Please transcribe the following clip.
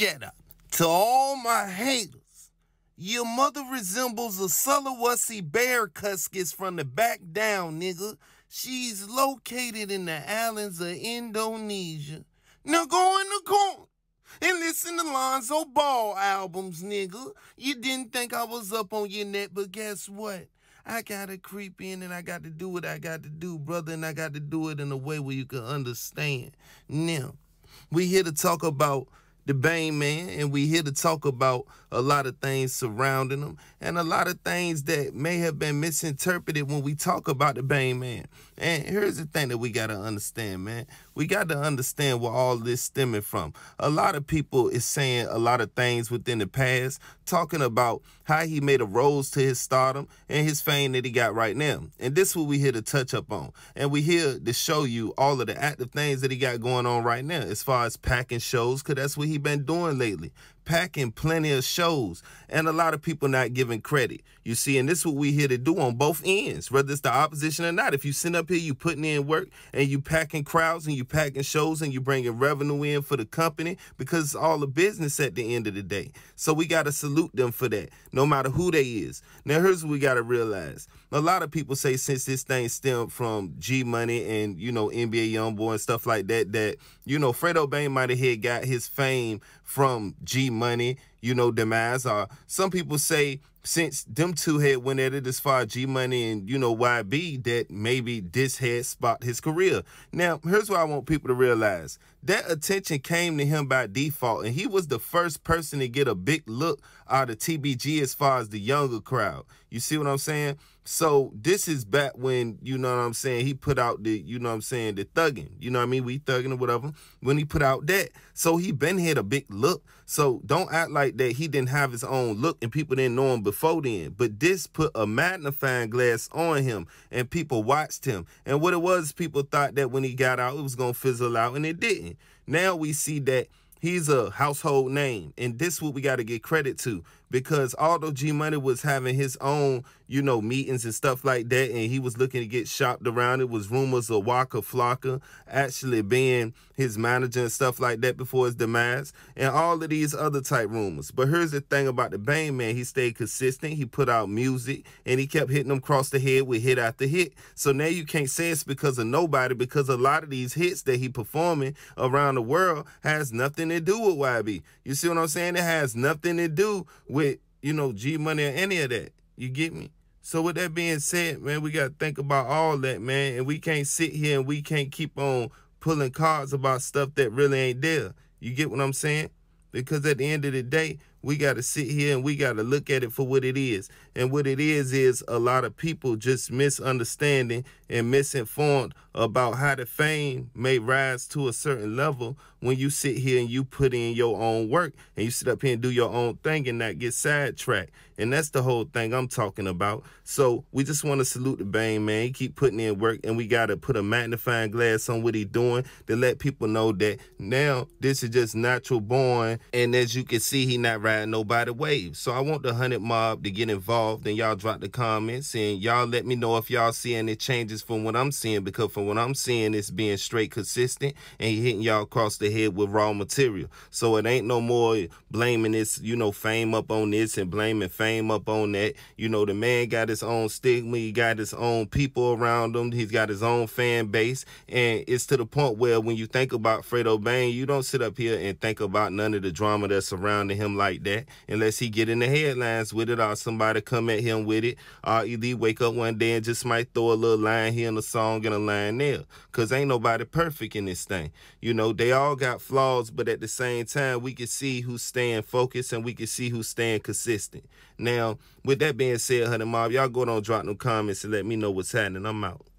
To all my haters, your mother resembles a Sulawesi bear cuscus from the back down, nigga. She's located in the islands of Indonesia. Now go in the corner and listen to Lonzo Ball albums, nigga. You didn't think I was up on your net, but guess what? I gotta creep in and I got to do what I got to do, brother, and I got to do it in a way where you can understand. Now, we here to talk about the Bane Man, and we here to talk about a lot of things surrounding him and a lot of things that may have been misinterpreted when we talk about the Bane Man. And here's the thing that we got to understand, man. We got to understand where all this stemming from. A lot of people is saying a lot of things within the past, talking about how he made a rose to his stardom and his fame that he got right now. And this is what we here to touch up on. And we here to show you all of the active things that he got going on right now as far as packing shows, because that's what he been doing lately? packing plenty of shows and a lot of people not giving credit. You see, and this is what we here to do on both ends, whether it's the opposition or not. If you sit up here, you putting in work and you packing crowds and you packing shows and you bringing revenue in for the company because it's all a business at the end of the day. So we got to salute them for that, no matter who they is. Now, here's what we got to realize. A lot of people say since this thing stemmed from G Money and, you know, NBA Youngboy and stuff like that, that, you know, Fredo Bain might have had got his fame from G Money money you know, demise. Or some people say since them two had went at it as far as G Money and you know YB, that maybe this had spot his career. Now, here's what I want people to realize: that attention came to him by default, and he was the first person to get a big look out of TBG as far as the younger crowd. You see what I'm saying? So this is back when, you know what I'm saying, he put out the, you know what I'm saying, the thugging. You know what I mean? We thugging or whatever. When he put out that. So he been had a big look. So don't act like that, he didn't have his own look and people didn't know him before then. But this put a magnifying glass on him and people watched him. And what it was, people thought that when he got out, it was going to fizzle out and it didn't. Now we see that he's a household name. And this what we got to get credit to because although G Money was having his own, you know, meetings and stuff like that, and he was looking to get shopped around, it was rumors of Waka Flocka actually being his manager and stuff like that before his demise, and all of these other type rumors. But here's the thing about the Bang Man, he stayed consistent, he put out music, and he kept hitting them across the head with hit after hit. So now you can't say it's because of nobody, because a lot of these hits that he performing around the world has nothing to do with YB. You see what I'm saying? It has nothing to do with you know, G Money or any of that. You get me? So with that being said, man, we gotta think about all that, man. And we can't sit here and we can't keep on pulling cards about stuff that really ain't there. You get what I'm saying? Because at the end of the day, we got to sit here and we got to look at it for what it is. And what it is is a lot of people just misunderstanding and misinformed about how the fame may rise to a certain level when you sit here and you put in your own work and you sit up here and do your own thing and not get sidetracked. And that's the whole thing I'm talking about. So we just want to salute the Bane, man. He keep putting in work and we got to put a magnifying glass on what he doing to let people know that now this is just natural born. And as you can see, he not ride nobody waves, So I want the 100 mob to get involved and y'all drop the comments and y'all let me know if y'all see any changes from what I'm seeing because from what I'm seeing it's being straight consistent and hitting y'all across the head with raw material. So it ain't no more blaming this, you know, fame up on this and blaming fame up on that. You know, the man got his own stigma. He got his own people around him. He's got his own fan base. And it's to the point where when you think about Fredo Bain, you don't sit up here and think about none of the drama that's surrounding him like that unless he get in the headlines with it or somebody come at him with it or either wake up one day and just might throw a little line here in a song and a line there because ain't nobody perfect in this thing you know they all got flaws but at the same time we can see who's staying focused and we can see who's staying consistent now with that being said honey mob y'all go don't drop no comments and let me know what's happening i'm out